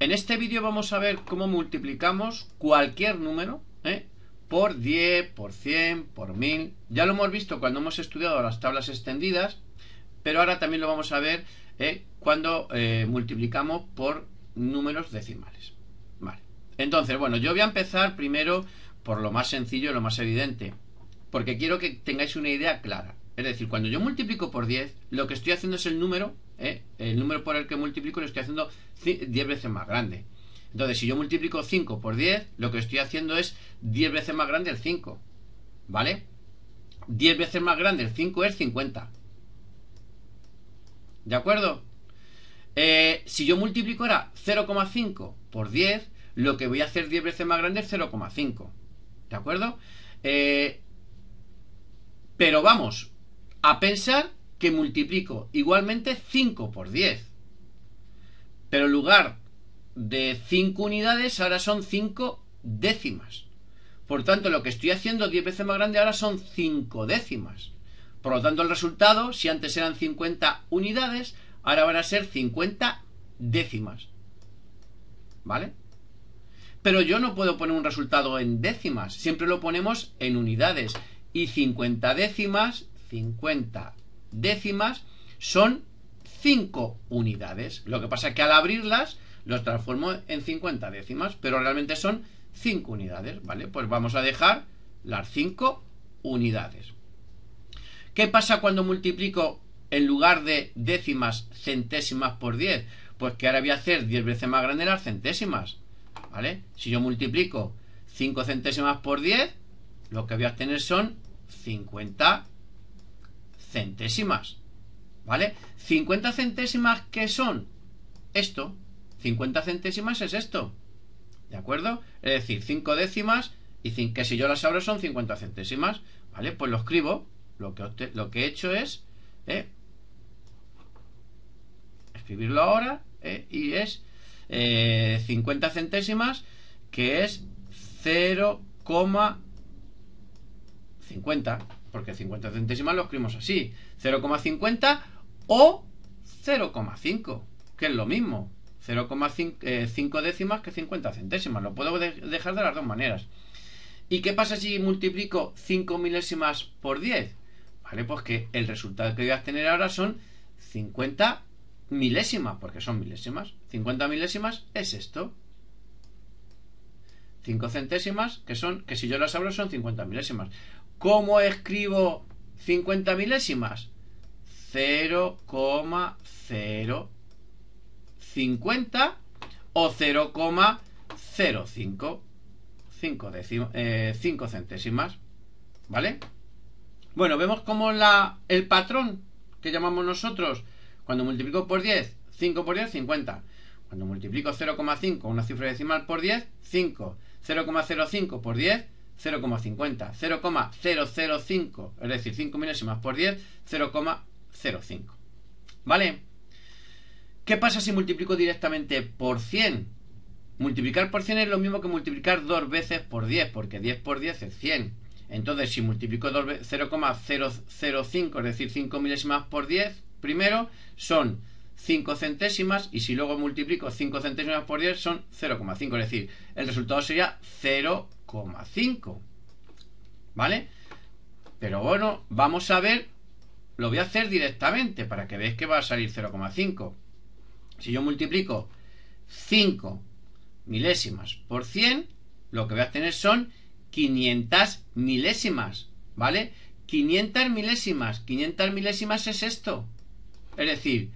En este vídeo vamos a ver cómo multiplicamos cualquier número ¿eh? por 10, por 100, por 1000. Ya lo hemos visto cuando hemos estudiado las tablas extendidas, pero ahora también lo vamos a ver ¿eh? cuando eh, multiplicamos por números decimales. Vale. Entonces, bueno, yo voy a empezar primero por lo más sencillo y lo más evidente, porque quiero que tengáis una idea clara. Es decir, cuando yo multiplico por 10, lo que estoy haciendo es el número, ¿eh? el número por el que multiplico lo estoy haciendo 10 veces más grande. Entonces, si yo multiplico 5 por 10, lo que estoy haciendo es 10 veces más grande el 5. ¿Vale? 10 veces más grande el 5 es 50. ¿De acuerdo? Eh, si yo multiplico ahora 0,5 por 10, lo que voy a hacer 10 veces más grande es 0,5. ¿De acuerdo? Eh, pero vamos, a pensar que multiplico igualmente 5 por 10. Pero en lugar de 5 unidades, ahora son 5 décimas. Por tanto, lo que estoy haciendo 10 veces más grande ahora son 5 décimas. Por lo tanto, el resultado, si antes eran 50 unidades, ahora van a ser 50 décimas. ¿Vale? Pero yo no puedo poner un resultado en décimas, siempre lo ponemos en unidades. Y 50 décimas, 50 décimas son 5 unidades. Lo que pasa es que al abrirlas los transformo en 50 décimas, pero realmente son 5 unidades, ¿vale? Pues vamos a dejar las 5 unidades. ¿Qué pasa cuando multiplico en lugar de décimas, centésimas por 10? Pues que ahora voy a hacer 10 veces más grande las centésimas, ¿vale? Si yo multiplico 5 centésimas por 10, lo que voy a obtener son 50 centésimas. ¿Vale? 50 centésimas, que son? Esto. 50 centésimas es esto. ¿De acuerdo? Es decir, 5 décimas y que si yo las abro son 50 centésimas. ¿Vale? Pues lo escribo. Lo que, lo que he hecho es ¿eh? escribirlo ahora ¿eh? y es 50 eh, centésimas que es 0,50 porque 50 centésimas lo escribimos así, 0,50 o 0,5, que es lo mismo, 0,5 eh, décimas que 50 centésimas, lo puedo dejar de las dos maneras. ¿Y qué pasa si multiplico 5 milésimas por 10? Vale, pues que el resultado que voy a tener ahora son 50 milésimas, porque son milésimas. 50 milésimas es esto. 5 centésimas, que son, que si yo las abro son 50 milésimas. ¿Cómo escribo 50 milésimas? 0,050 o 0,05. 5 eh, centésimas. ¿Vale? Bueno, vemos cómo la, el patrón que llamamos nosotros, cuando multiplico por 10, 5 por 10, 50. Cuando multiplico 0,5, una cifra decimal por 10, 5. 0,05 por 10, 0,50, 0,005, es decir, 5 milésimas por 10, 0,05. ¿Vale? ¿Qué pasa si multiplico directamente por 100? Multiplicar por 100 es lo mismo que multiplicar dos veces por 10, porque 10 por 10 es 100. Entonces, si multiplico 0,005, es decir, 5 milésimas por 10, primero son 5 centésimas y si luego multiplico 5 centésimas por 10 son 0,5, es decir, el resultado sería 0 0,5 ¿Vale? Pero bueno, vamos a ver. Lo voy a hacer directamente para que veáis que va a salir 0,5. Si yo multiplico 5 milésimas por 100, lo que voy a tener son 500 milésimas. ¿Vale? 500 milésimas. 500 milésimas es esto. Es decir,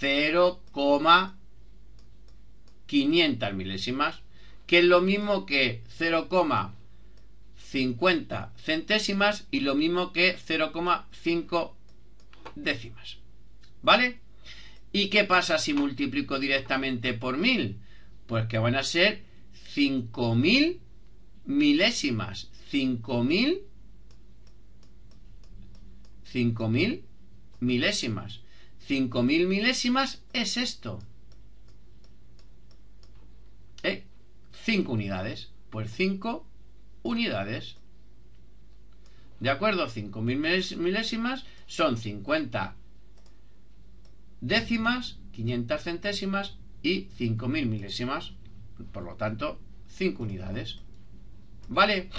0,500 milésimas que es lo mismo que 0,50 centésimas y lo mismo que 0,5 décimas. ¿Vale? ¿Y qué pasa si multiplico directamente por 1000? Pues que van a ser 5000 milésimas. 5000 5000 milésimas. 5000 milésimas es esto. unidades. Pues 5 unidades. ¿De acuerdo? 5 milésimas son 50 décimas, 500 centésimas y 5.000 milésimas. Por lo tanto, 5 unidades. ¿Vale?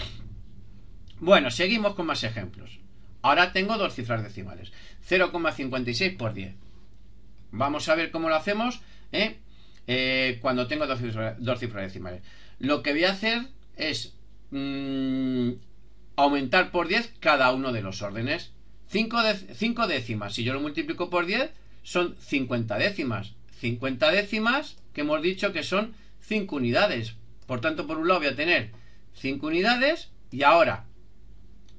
Bueno, seguimos con más ejemplos. Ahora tengo dos cifras decimales. 0,56 por 10. Vamos a ver cómo lo hacemos. ¿eh? Eh, cuando tengo dos cifras, decimales. Lo que voy a hacer es mm, aumentar por 10 cada uno de los órdenes. 5 cinco décimas, si yo lo multiplico por 10, son 50 décimas. 50 décimas que hemos dicho que son 5 unidades. Por tanto, por un lado voy a tener 5 unidades y ahora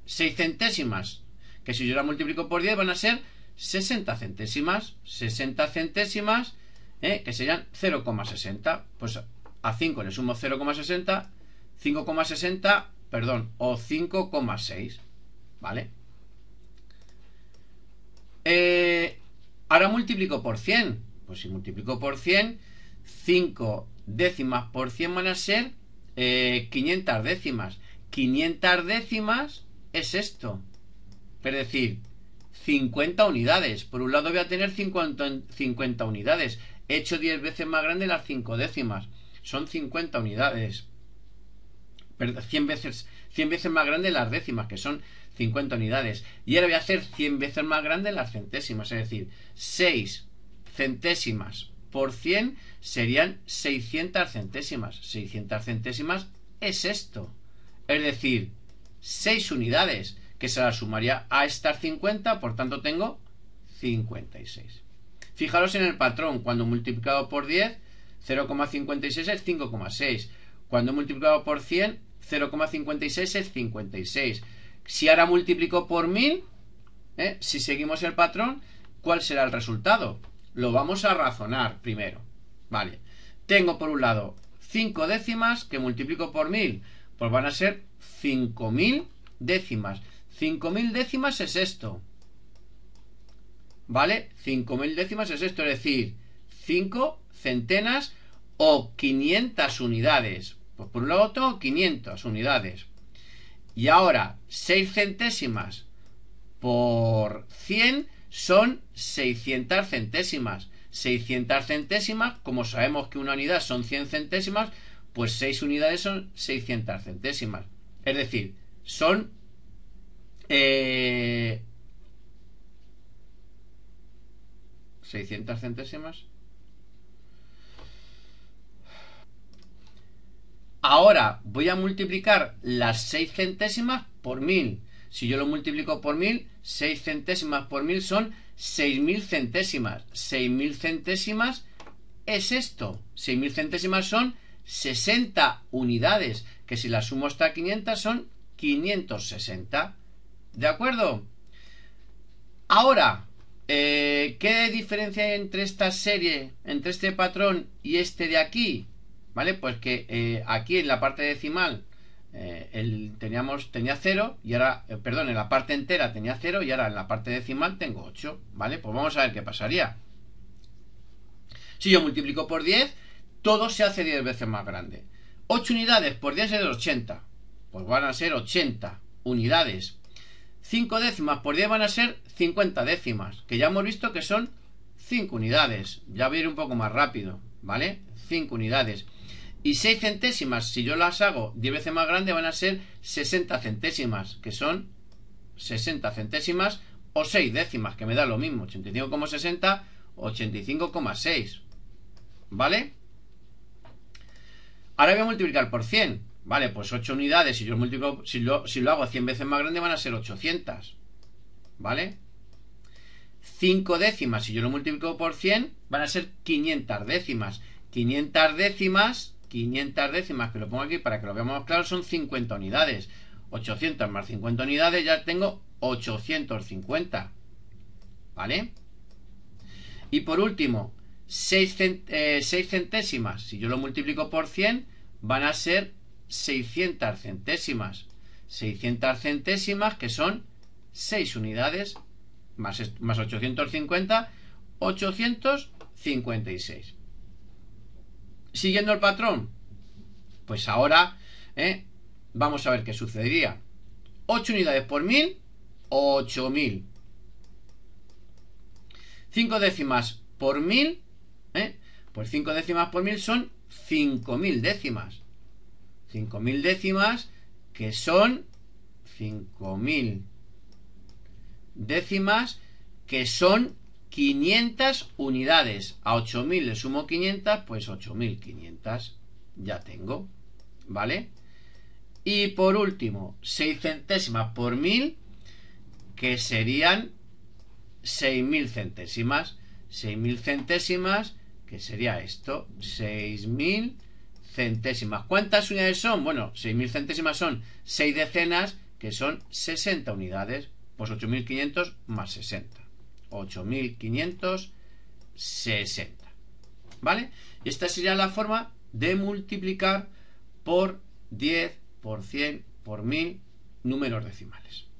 6 centésimas, que si yo la multiplico por 10 van a ser 60 centésimas. 60 centésimas ¿eh? que serían 0,60. Pues a 5 le sumo 0,60, 5,60, perdón, o 5,6, ¿vale? Eh, ahora multiplico por 100. Pues si multiplico por 100, 5 décimas por 100 van a ser 500 eh, décimas. 500 décimas es esto. Es decir, 50 unidades. Por un lado voy a tener 50, 50 unidades. He hecho 10 veces más grande las 5 décimas. Son 50 unidades. 100 veces, 100 veces más grande las décimas, que son 50 unidades. Y ahora voy a hacer 100 veces más grande las centésimas, es decir, 6 centésimas por 100 serían 600 centésimas. 600 centésimas es esto. Es decir, 6 unidades que se la sumaría a estas 50, por tanto tengo 56. Fijaros en el patrón, cuando multiplicado por 10, 0,56 es 5,6. Cuando multiplicado por 100, 0,56 es 56. Si ahora multiplico por 1000, ¿eh? si seguimos el patrón, ¿cuál será el resultado? Lo vamos a razonar primero. Vale. Tengo por un lado 5 décimas que multiplico por 1000, pues van a ser 5000 décimas. 5000 décimas es esto. ¿Vale? 5000 décimas es esto, es decir, 5 centenas o 500 unidades. Pues por un lado tengo 500 unidades. Y ahora, 6 centésimas por 100 son 600 centésimas. 600 centésimas, como sabemos que una unidad son 100 centésimas, pues 6 unidades son 600 centésimas. Es decir, son 600 eh, centésimas. Ahora voy a multiplicar las 6 centésimas por 1000. Si yo lo multiplico por 1000, 6 centésimas por 1000 son 6000 centésimas. 6000 centésimas es esto. 6000 centésimas son 60 unidades, que si la sumo hasta 500 son 560. ¿De acuerdo? Ahora, eh, ¿qué diferencia hay entre esta serie, entre este patrón y este de aquí? ¿Vale? Pues que eh, aquí en la parte decimal eh, teníamos, tenía 0 y ahora, perdón, en la parte entera tenía 0 y ahora en la parte decimal tengo 8, ¿vale? Pues vamos a ver qué pasaría. Si yo multiplico por 10, todo se hace 10 veces más grande. 8 unidades por 10 es 80, pues van a ser 80 unidades 5 décimas por 10 van a ser 50 décimas, que ya hemos visto que son 5 unidades. Ya voy a ir un poco más rápido, ¿vale? 5 unidades. Y 6 centésimas, si yo las hago 10 veces más grande, van a ser 60 centésimas, que son 60 centésimas o 6 décimas, que me da lo mismo, 85,60, 85,6, ¿vale? Ahora voy a multiplicar por 100. Vale, pues 8 unidades, si, yo multiplico, si, lo, hago 100 veces más grande van a ser 800. ¿Vale? 5 décimas, si yo lo multiplico por 100, van a ser 500 décimas. 500 décimas, 500 décimas, que lo pongo aquí para que lo veamos claro, son 50 unidades. 800 más 50 unidades, ya tengo 850. ¿Vale? Y por último, 6 eh, centésimas, si yo lo multiplico por 100, van a ser 600 centésimas. 600 centésimas que son 6 unidades más, más 850, 856. Siguiendo el patrón, pues ahora ¿eh? vamos a ver qué sucedería. 8 unidades por 1000, 8000. 5 décimas por 1000, ¿eh? pues 5 décimas por 1000 son 5000 décimas. 5.000 décimas, que son 5.000 décimas, que son 500 unidades. A 8.000 le sumo 500, pues 8.500 ya tengo, ¿vale? Y por último, 6 centésimas por 1.000, que serían 6.000 centésimas. 6.000 centésimas, que sería esto, 6.000 ¿Cuántas unidades son? Bueno, 6.000 centésimas son 6 decenas, que son 60 unidades. Pues 8.500 más 60. 8.560. ¿Vale? Y esta sería la forma de multiplicar por 10, por 100, por 1000 números decimales.